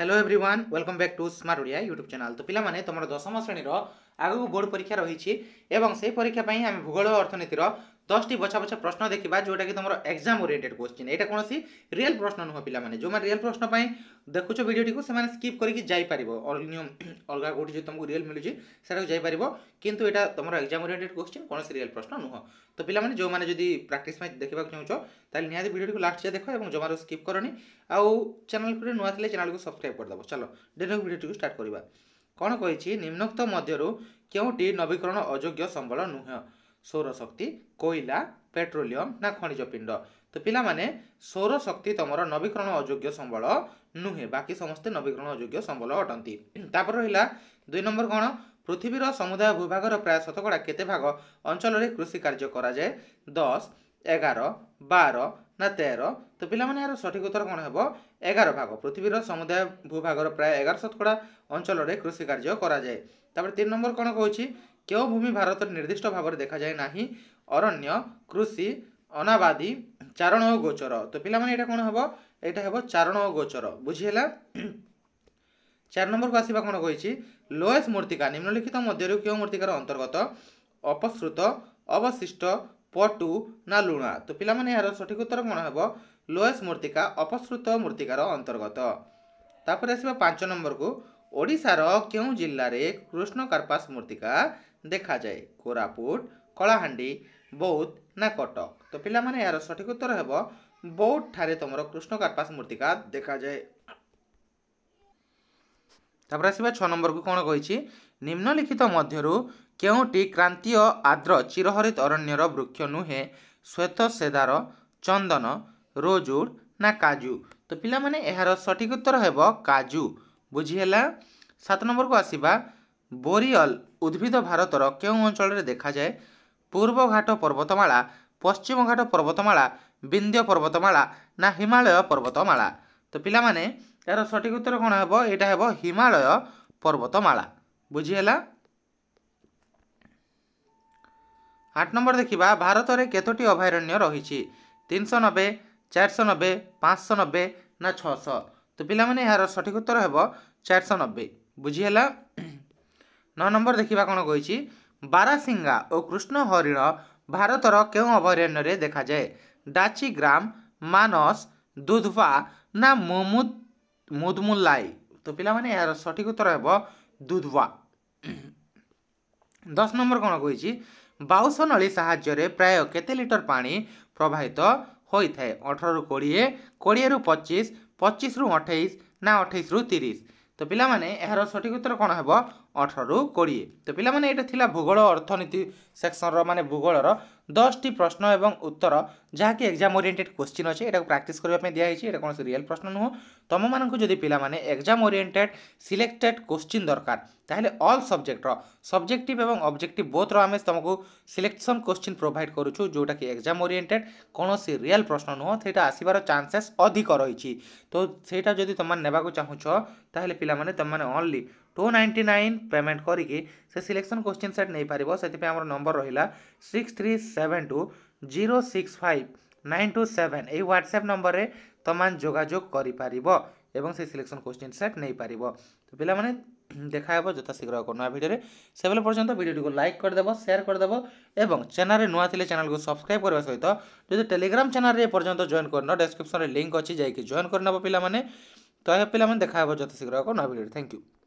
hello everyone welcome back to smart Odia YouTube channel ତ ପିଲାମାନେ ତମର ଦଶମ ଶ୍ରେଣୀର ଆଗକୁ ବୋର୍ଡ଼ ପରୀକ୍ଷା ରହିଛି ଏବଂ ସେହି ପରୀକ୍ଷା ପାଇଁ ଆମେ ଭୂଗୋଳ ଅର୍ଥନୀତିର দশটি বছা বছা প্রশ্ন দেখবা যেটা কি তোমার এক্সাম ওরিয়েন্টেড কোশ্চিন এটা কোণী রিয়েল প্রশ্ন নুহ পিলা মানে যে রিয়েল প্রশ্ন পাই দেখুছ ভিডিওটি সে স্কিপ করি যাইপার অলগা গোটি যে তোমাকে রিয়েল মিলুছে সেটা যাইপার কিন্তু এটা তোমার এক্সাম ওরিয়েন্টেড কোশ্চিন কোণী রিয়েল প্রশ্ন নুহ তো পিলা মানে যে যদি প্রাকটিস ম্যাচ দেখা চাহুছ তাহলে নিহতি ভিডিওটি লাস্ট যা দেখ এবং জমার স্কিপ করনি আউ চ্যানেলকে নূয়া লে চ্যানেলকে সবসক্রাইব করেদেব চলো ডেলি ভিডিওটি স্টার্ট করা କ'ଣ କହିଛି ନିମ୍ନୋକ୍ତ ମଧ୍ୟରୁ କେଉଁଟି ନବୀକରଣ ଅଯୋଗ୍ୟ ସମ୍ବଳ ନୁହେଁ সৌরশক্তি କୋଇଲା ପେଟ୍ରୋଲିୟମ୍ ନା ଖଣିଜ ପିଣ୍ଡ ତ ପିଲାମାନେ ସୌରଶକ୍ତି ତୁମର ନବୀକରଣ ଅଯୋଗ୍ୟ ସମ୍ବଳ ନୁହେଁ ବାକି ସମସ୍ତେ ନବୀକରଣ ଅଯୋଗ୍ୟ ସମ୍ବଳ ଅଟନ୍ତି ତାପରେ ରହିଲା ଦୁଇ ନମ୍ବର କ'ଣ ପୃଥିବୀର ସମୁଦାୟ ଭୂଭାଗର ପ୍ରାୟ ଶତକଡ଼ା କେତେ ଭାଗ ଅଞ୍ଚଳରେ କୃଷି କାର୍ଯ୍ୟ କରାଯାଏ ଦଶ ଏଗାର ବାର ନା ତେର ତ ପିଲାମାନେ ଏହାର ସଠିକ୍ ଉତ୍ତର କ'ଣ ହେବ ଏଗାର ଭାଗ ପୃଥିବୀର ସମୁଦାୟ ଭୂଭାଗର ପ୍ରାୟ ଏଗାର ଶତକଡ଼ା ଅଞ୍ଚଳରେ କୃଷି କାର୍ଯ୍ୟ କରାଯାଏ ତାପରେ ତିନି ନମ୍ବର କ'ଣ କହୁଛି କେଉଁ ଭୂମି ଭାରତରେ ନିର୍ଦ୍ଦିଷ୍ଟ ଭାବରେ ଦେଖାଯାଏ ନାହିଁ ଅରଣ୍ୟ କୃଷି ଅନାବାଦୀ ଚାରଣ ଓ ଗୋଚର ତ ପିଲାମାନେ ଏଇଟା କ'ଣ ହେବ ଏଇଟା ହେବ ଚାରଣ ଓ ଗୋଚର ବୁଝିହେଲା ଚାରି ନମ୍ବରକୁ ଆସିବା କ'ଣ କହିଛି ଲୋଏସ୍ ମୂର୍ତ୍ତିକା ନିମ୍ନଲିଖିତ ମଧ୍ୟରୁ କେଉଁ ମୂର୍ତ୍ତିକାର ଅନ୍ତର୍ଗତ ଅପସୃତ ଅବଶିଷ୍ଟ ପଟୁ ନା ଲୁଣା ତ ପିଲାମାନେ ଏହାର ସଠିକ୍ ଉତ୍ତର କ'ଣ ହେବ ଲୋଏସ୍ ମୂର୍ତ୍ତିକା ଅପସୃତ ମୂର୍ତ୍ତିକାର ଅନ୍ତର୍ଗତ ତାପରେ ଆସିବା ପାଞ୍ଚ ନମ୍ବରକୁ ଓଡ଼ିଶାର କେଉଁ ଜିଲ୍ଲାରେ କୃଷ୍ଣ କାର୍ପାସ ମୂର୍ତ୍ତିକା ଦେଖାଯାଏ କୋରାପୁଟ କଳାହାଣ୍ଡି ବୌଦ୍ଧ ନା କଟକ ତ ପିଲାମାନେ ଏହାର ସଠିକ୍ ଉତ୍ତର ହେବ ବୌଦ୍ଧଠାରେ ତୁମର କୃଷ୍ଣ କାର୍ପାସ ମୂର୍ତ୍ତିକା ଦେଖାଯାଏ ତାପରେ ଆସିବା ଛଅ ନମ୍ବରକୁ କ'ଣ କହିଛି ନିମ୍ନଲିଖିତ ମଧ୍ୟରୁ କେଉଁଟି କ୍ରାନ୍ତୀୟ ଆଦ୍ର ଚିରହରିତ ଅରଣ୍ୟର ବୃକ୍ଷ ନୁହେଁ ଶ୍ୱେତ ସେଦାର ଚନ୍ଦନ ରୋଜୁଡ଼ ନା କାଜୁ ତ ପିଲାମାନେ ଏହାର ସଠିକ୍ ଉତ୍ତର ହେବ କାଜୁ ବୁଝିହେଲା ସାତ ନମ୍ବରକୁ ଆସିବା ବୋରିଅଲ୍ ଉଦ୍ଭିଦ ଭାରତର କେଉଁ ଅଞ୍ଚଳରେ ଦେଖାଯାଏ ପୂର୍ବ ଘାଟ ପର୍ବତମାଳା ପଶ୍ଚିମ ଘାଟ ପର୍ବତମାଳା ବିନ୍ଧ୍ୟ ପର୍ବତମାଳା ନା ହିମାଳୟ ପର୍ବତମାଳା ତ ପିଲାମାନେ ଏହାର ସଠିକ୍ ଉତ୍ତର କ'ଣ ହେବ ଏଇଟା ହେବ ହିମାଳୟ ପର୍ବତମାଳା ବୁଝିହେଲା ଆଠ ନମ୍ବର ଦେଖିବା ଭାରତରେ କେତୋଟି ଅଭୟାରଣ୍ୟ ରହିଛି ତିନିଶହ ନବେ ଚାରିଶହ ନବେ ପାଞ୍ଚଶହ ନବେ ନା ଛଅଶହ ତ ପିଲାମାନେ ଏହାର ସଠିକ୍ ଉତ୍ତର ହେବ ଚାରିଶହ ନବେ ବୁଝିହେଲା ନଅ ନମ୍ବର ଦେଖିବା କ'ଣ କହିଛି ବାରାସିଙ୍ଗା ଓ କୃଷ୍ଣ ହରିଣ ଭାରତର କେଉଁ ଅଭୟାରଣ୍ୟରେ ଦେଖାଯାଏ ଡାଚିଗ୍ରାମ ମାନସ ଦୁଧବା ନା ମୁମୁଦ ମୁଦମୁଲାଇ ତ ପିଲାମାନେ ଏହାର ସଠିକ୍ ଉତ୍ତର ହେବ ଦୁଧବା ଦଶ ନମ୍ବର କ'ଣ କହିଛି ବାଉଶ ନଳୀ ସାହାଯ୍ୟରେ ପ୍ରାୟ କେତେ ଲିଟର ପାଣି ପ୍ରବାହିତ ହୋଇଥାଏ ଅଠରରୁ କୋଡ଼ିଏ କୋଡ଼ିଏରୁ ପଚିଶ ପଚିଶରୁ ଅଠେଇଶ ନା ଅଠେଇଶରୁ ତିରିଶ তো ପିଲାମାନେ ଏହାର ସଠିକ୍ ଉତ୍ତର କ'ଣ ହେବ ଅଠରରୁ କୋଡ଼ିଏ ତ ପିଲାମାନେ ଏଇଟା ଥିଲା ଭୂଗୋଳ ଅର୍ଥନୀତି ସେକ୍ସନ୍ର ମାନେ ଭୂଗୋଳର দশটি প্রশ্ন এবং উত্তর ଯାହାକି ଏକ୍ଜାମ୍ ଓରିଏଣ୍ଟେଡ୍ କ୍ୱେଶ୍ଚିନ୍ ଅଛି ଏଟାକୁ ପ୍ରାକ୍ଟିସ୍ କରିବା ପାଇଁ ଦିଆହେଇଛି ଏଇଟା କୌଣସି ରିଏଲ୍ ପ୍ରଶ୍ନ ନୁହଁ ତୁମମାନଙ୍କୁ ଯଦି ପିଲାମାନେ ଏକ୍ଜାମ୍ ଓରିଏଣ୍ଟେଡ୍ ସିଲେକ୍ଟେଡ୍ କ୍ୱେଶ୍ଚିନ୍ ଦରକାର ତାହେଲେ ଅଲ୍ ସବଜେକ୍ଟର ସବଜେକ୍ଟିଭ୍ ଏବଂ ଅବଜେକ୍ଟିଭ୍ ବୋଥ୍ର ଆମେ ତୁମକୁ ସିଲେକ୍ସନ୍ କ୍ୱେଶ୍ଚିନ୍ ପ୍ରୋଭାଇଡ଼ କରୁଛୁ ଯେଉଁଟାକି ଏକ୍ଜାମ୍ ଓରିଏଣ୍ଟେଡ୍ କୌଣସି ରିଏଲ୍ ପ୍ରଶ୍ନ ନୁହଁ ସେଇଟା ଆସିବାର ଚାନ୍ସେସ୍ ଅଧିକ ରହିଛି ତ ସେଇଟା ଯଦି ତୁମମାନେ ନେବାକୁ ଚାହୁଁଛ ତାହେଲେ ପିଲାମାନେ ତୁମମାନେ only two ninety nine payment କରିକି ସେ ସିଲେକ୍ସନ୍ କୋଶ୍ଚିନ୍ ସେଟ୍ ନେଇପାରିବ ସେଥିପାଇଁ ଆମର ନମ୍ବର ରହିଲା six three seven two zero six five nine two seven ଏହି ହ୍ୱାଟ୍ସଆପ୍ ନମ୍ବରରେ ତମାନ ଯୋଗାଯୋଗ କରିପାରିବ ଏବଂ ସେ ସିଲେକ୍ସନ୍ କୋଶ୍ଚିନ୍ ସେଟ୍ ନେଇପାରିବ ତ ପିଲାମାନେ ଦେଖାହେବ ଯଥାଶୀଘ୍ର ଏକ ନୂଆ ଭିଡ଼ିଓରେ ସେବେଲେ ପର୍ଯ୍ୟନ୍ତ ଭିଡ଼ିଓଟିକୁ ଲାଇକ୍ କରିଦେବ ସେୟାର କରିଦେବ ଏବଂ ଚ୍ୟାନେଲ୍ରେ ନୂଆ ଥିଲେ ଚ୍ୟାନେଲ୍କୁ ସବସ୍କ୍ରାଇବ୍ କରିବା ସହିତ ଯଦି ଟେଲିଗ୍ରାମ୍ ଚ୍ୟାନେଲ୍ରେ ଏପର୍ଯ୍ୟନ୍ତ ଜଏନ୍ କରିନ ଡେସ୍କ୍ରିପ୍ସନ୍ରେ ଲିଙ୍କ୍ ଅଛି ଯାଇକି ଜଏନ୍ କରିନେବ ପିଲାମାନେ ତ ଏହା ପିଲାମାନେ ଦେଖାହେବ ଯଥାଶୀଘ୍ର ଏକ ନୂଆ ଭିଡ଼ିଓରେ ଥ୍ୟାଙ୍କ ୟୁ